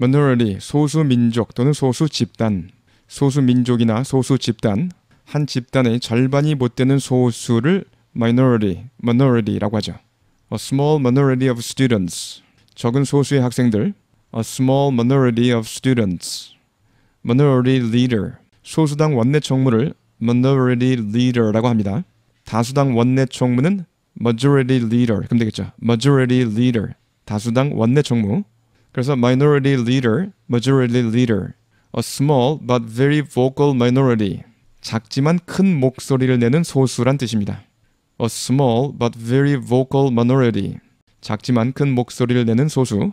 minority 소수 민족 또는 소수 집단, 소수 민족이나 소수 집단, 한 집단의 절반이 못 되는 소수를 minority, minority라고 하죠. A small minority of students. 적은 소수의 학생들. A small minority of students. Minority leader. 소수당 원내 총무를 minority leader라고 합니다. 다수당 원내 총무는 majority leader. 그럼 되겠죠. majority leader. 다수당 원내 총무. 그래서 minority leader, majority leader, a small but very vocal minority. 작지만 큰 목소리를 내는 소수란 뜻입니다. a small but very vocal minority. 작지만 큰 목소리를 내는 소수.